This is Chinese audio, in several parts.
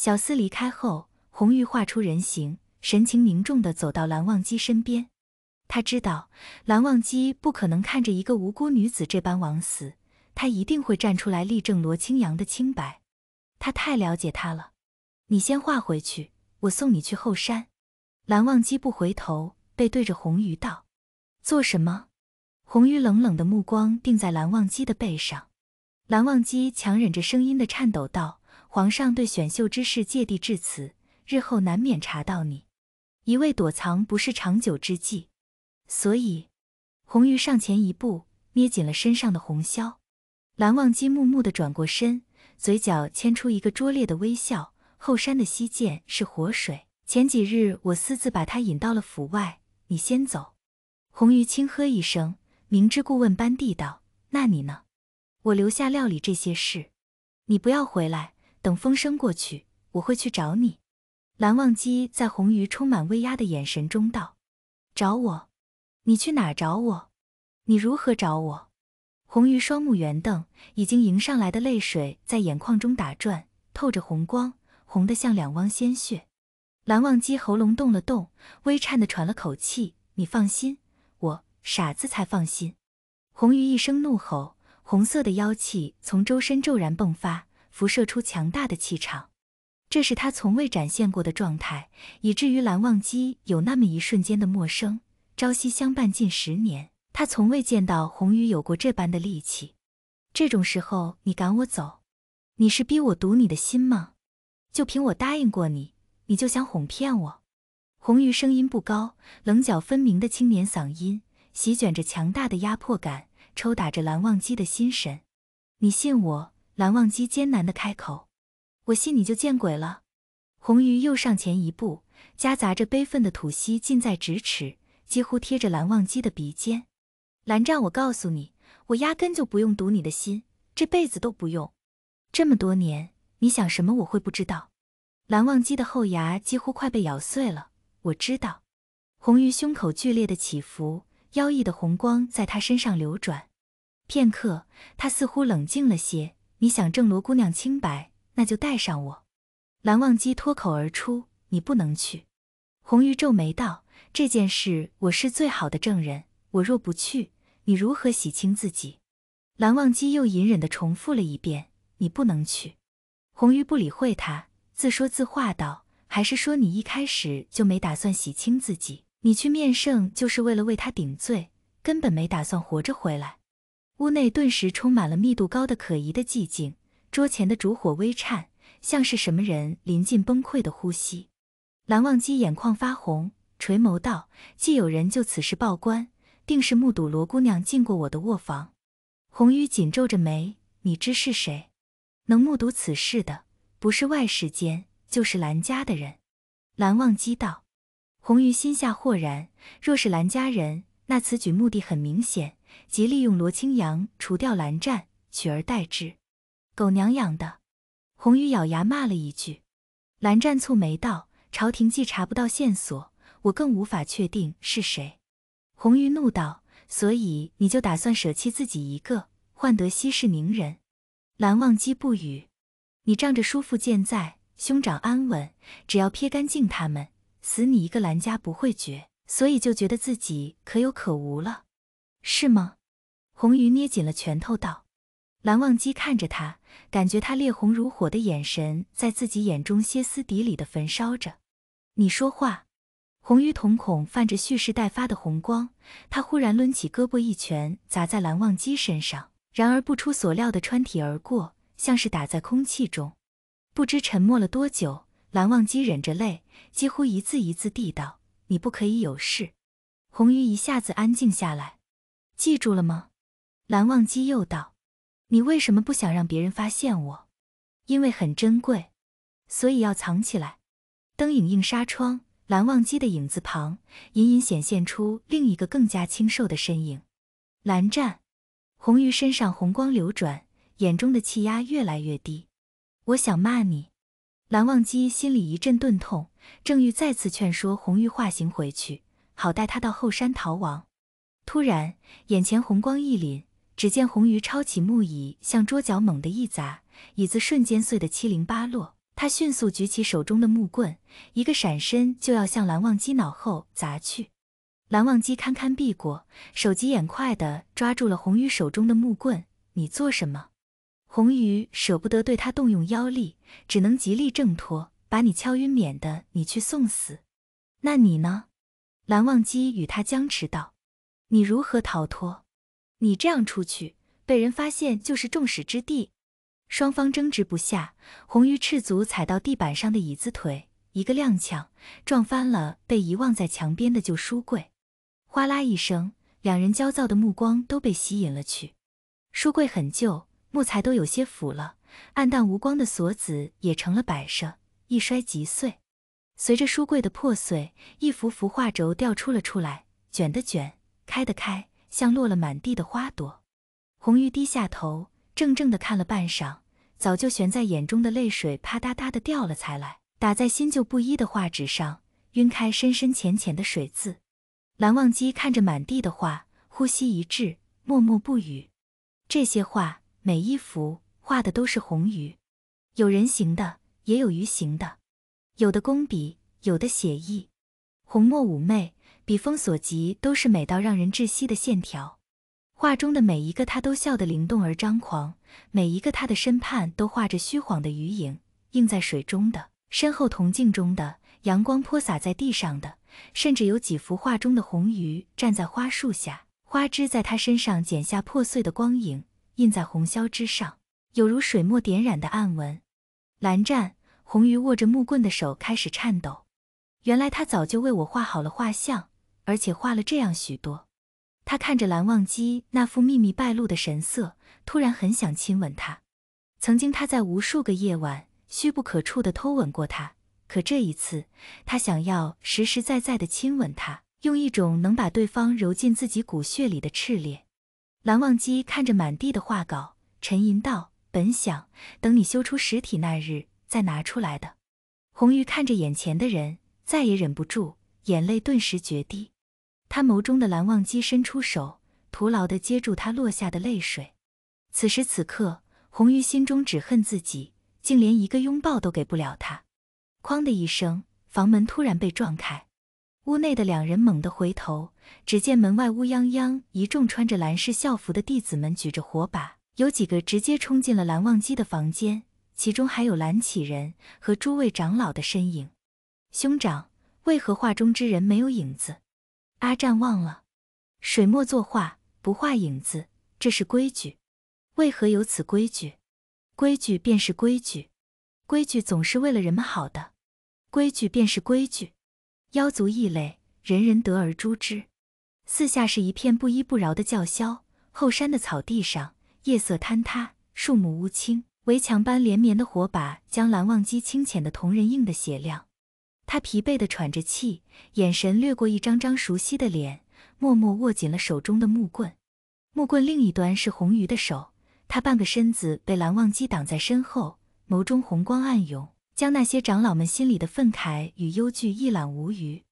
小厮离开后，红玉化出人形，神情凝重地走到蓝忘机身边。他知道蓝忘机不可能看着一个无辜女子这般枉死，他一定会站出来力证罗青阳的清白。他太了解他了。你先化回去，我送你去后山。蓝忘机不回头，背对着红鱼道：“做什么？”红鱼冷冷的目光定在蓝忘机的背上。蓝忘机强忍着声音的颤抖道。皇上对选秀之事芥蒂至此，日后难免查到你，一味躲藏不是长久之计。所以，红鱼上前一步，捏紧了身上的红绡。蓝忘机木木地转过身，嘴角牵出一个拙劣的微笑。后山的西涧是活水，前几日我私自把他引到了府外。你先走。红鱼轻呵一声，明知故问般地道：“那你呢？我留下料理这些事，你不要回来。”等风声过去，我会去找你。”蓝忘机在红鱼充满威压的眼神中道，“找我？你去哪找我？你如何找我？”红鱼双目圆瞪，已经迎上来的泪水在眼眶中打转，透着红光，红得像两汪鲜血。蓝忘机喉咙动了动，微颤的喘了口气：“你放心，我傻子才放心。”红鱼一声怒吼，红色的妖气从周身骤然迸发。辐射出强大的气场，这是他从未展现过的状态，以至于蓝忘机有那么一瞬间的陌生。朝夕相伴近十年，他从未见到红鱼有过这般的力气。这种时候你赶我走，你是逼我读你的心吗？就凭我答应过你，你就想哄骗我？红鱼声音不高，棱角分明的青年嗓音席卷着强大的压迫感，抽打着蓝忘机的心神。你信我？蓝忘机艰难的开口：“我信你就见鬼了。”红鱼又上前一步，夹杂着悲愤的吐息近在咫尺，几乎贴着蓝忘机的鼻尖。“蓝湛，我告诉你，我压根就不用读你的心，这辈子都不用。这么多年，你想什么我会不知道？”蓝忘机的后牙几乎快被咬碎了。我知道。红鱼胸口剧烈的起伏，妖异的红光在他身上流转。片刻，他似乎冷静了些。你想证罗姑娘清白，那就带上我。蓝忘机脱口而出：“你不能去。”红玉皱眉道：“这件事我是最好的证人，我若不去，你如何洗清自己？”蓝忘机又隐忍地重复了一遍：“你不能去。”红玉不理会他，自说自话道：“还是说你一开始就没打算洗清自己？你去面圣就是为了为他顶罪，根本没打算活着回来。”屋内顿时充满了密度高的可疑的寂静，桌前的烛火微颤，像是什么人临近崩溃的呼吸。蓝忘机眼眶发红，垂眸道：“既有人就此事报官，定是目睹罗姑娘进过我的卧房。”红鱼紧皱着眉：“你知是谁？能目睹此事的，不是外世间，就是蓝家的人。”蓝忘机道：“红鱼心下豁然，若是蓝家人，那此举目的很明显。”即利用罗青阳除掉蓝湛，取而代之。狗娘养的！红鱼咬牙骂了一句。蓝湛蹙眉道：“朝廷既查不到线索，我更无法确定是谁。”红鱼怒道：“所以你就打算舍弃自己一个，换得息事宁人？”蓝忘机不语。你仗着叔父健在，兄长安稳，只要撇干净他们，死你一个，蓝家不会绝，所以就觉得自己可有可无了。是吗？红鱼捏紧了拳头道。蓝忘机看着他，感觉他烈红如火的眼神在自己眼中歇斯底里的焚烧着。你说话。红鱼瞳孔泛着蓄势待发的红光，他忽然抡起胳膊一拳砸在蓝忘机身上，然而不出所料的穿体而过，像是打在空气中。不知沉默了多久，蓝忘机忍着泪，几乎一字一字地道：“你不可以有事。”红鱼一下子安静下来。记住了吗？蓝忘机又道：“你为什么不想让别人发现我？因为很珍贵，所以要藏起来。”灯影映纱窗，蓝忘机的影子旁隐隐显现出另一个更加清瘦的身影。蓝湛，红鱼身上红光流转，眼中的气压越来越低。我想骂你。蓝忘机心里一阵钝痛，正欲再次劝说红玉化形回去，好带他到后山逃亡。突然，眼前红光一凛，只见红鱼抄起木椅，向桌角猛地一砸，椅子瞬间碎得七零八落。他迅速举起手中的木棍，一个闪身就要向蓝忘机脑后砸去。蓝忘机堪堪避过，手疾眼快的抓住了红鱼手中的木棍。你做什么？红鱼舍不得对他动用妖力，只能极力挣脱，把你敲晕，免得你去送死。那你呢？蓝忘机与他僵持道。你如何逃脱？你这样出去，被人发现就是众矢之的。双方争执不下，红鱼赤足踩到地板上的椅子腿，一个踉跄，撞翻了被遗忘在墙边的旧书柜。哗啦一声，两人焦躁的目光都被吸引了去。书柜很旧，木材都有些腐了，暗淡无光的锁子也成了摆设，一摔即碎。随着书柜的破碎，一幅幅画轴掉出了出来，卷的卷。开的开，像落了满地的花朵。红玉低下头，怔怔的看了半晌，早就悬在眼中的泪水啪嗒嗒的掉了，才来打在新旧不一的画纸上，晕开深深浅浅的水渍。蓝忘机看着满地的画，呼吸一滞，默默不语。这些画，每一幅画的都是红鱼，有人形的，也有鱼形的，有的工笔，有的写意，红墨妩媚。笔锋所及都是美到让人窒息的线条，画中的每一个他都笑得灵动而张狂，每一个他的身畔都画着虚晃的鱼影，映在水中的，身后铜镜中的，阳光泼洒在地上的，甚至有几幅画中的红鱼站在花树下，花枝在他身上剪下破碎的光影，印在红绡之上，有如水墨点染的暗纹。蓝湛，红鱼握着木棍的手开始颤抖，原来他早就为我画好了画像。而且画了这样许多，他看着蓝忘机那副秘密败露的神色，突然很想亲吻他。曾经他在无数个夜晚虚不可触的偷吻过他，可这一次他想要实实在在的亲吻他，用一种能把对方揉进自己骨血里的炽烈。蓝忘机看着满地的画稿，沉吟道：“本想等你修出实体那日再拿出来的。”红玉看着眼前的人，再也忍不住，眼泪顿时决堤。他眸中的蓝忘机伸出手，徒劳地接住他落下的泪水。此时此刻，红鱼心中只恨自己，竟连一个拥抱都给不了他。哐的一声，房门突然被撞开，屋内的两人猛地回头，只见门外乌泱泱一众穿着蓝氏校服的弟子们举着火把，有几个直接冲进了蓝忘机的房间，其中还有蓝启仁和诸位长老的身影。兄长，为何画中之人没有影子？阿占忘了，水墨作画不画影子，这是规矩。为何有此规矩？规矩便是规矩，规矩总是为了人们好的。规矩便是规矩，妖族异类，人人得而诛之。四下是一片不依不饶的叫嚣。后山的草地上，夜色坍塌，树木乌青，围墙般连绵的火把将蓝忘机清浅的瞳仁映得血亮。他疲惫地喘着气，眼神掠过一张张熟悉的脸，默默握紧了手中的木棍。木棍另一端是红鱼的手，他半个身子被蓝忘机挡在身后，眸中红光暗涌，将那些长老们心里的愤慨与忧惧一览无余。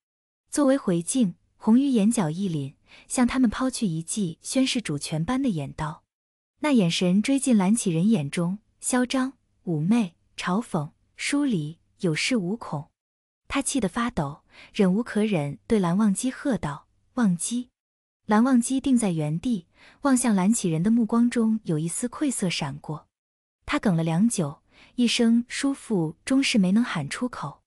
作为回敬，红鱼眼角一凛，向他们抛去一记宣誓主权般的眼刀。那眼神追进蓝启人眼中，嚣张、妩媚、嘲讽、疏离，有恃无恐。他气得发抖，忍无可忍，对蓝忘机喝道：“忘机！”蓝忘机定在原地，望向蓝启人的目光中有一丝愧色闪过。他哽了良久，一声“叔父”终是没能喊出口。